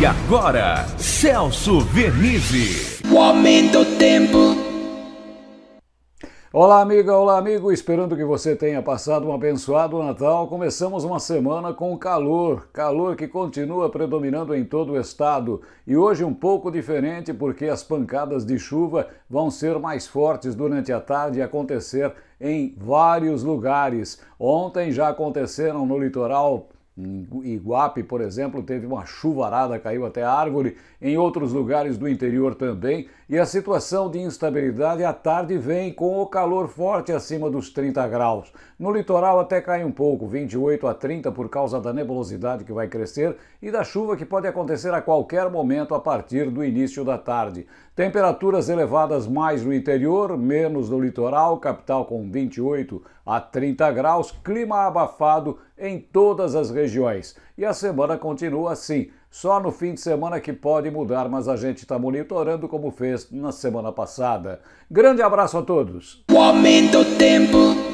E agora, Celso Vernizzi. O aumento do tempo. Olá, amiga, olá, amigo. Esperando que você tenha passado um abençoado Natal. Começamos uma semana com calor, calor que continua predominando em todo o estado. E hoje um pouco diferente, porque as pancadas de chuva vão ser mais fortes durante a tarde e acontecer em vários lugares. Ontem já aconteceram no litoral Iguape, por exemplo, teve uma chuvarada, caiu até árvore, em outros lugares do interior também, e a situação de instabilidade à tarde vem com o calor forte acima dos 30 graus. No litoral até cai um pouco, 28 a 30 por causa da nebulosidade que vai crescer e da chuva que pode acontecer a qualquer momento a partir do início da tarde. Temperaturas elevadas mais no interior, menos no litoral, capital com 28 a 30 graus, clima abafado em todas as regiões. E a semana continua assim. Só no fim de semana que pode mudar, mas a gente está monitorando como fez na semana passada. Grande abraço a todos. O aumento do tempo.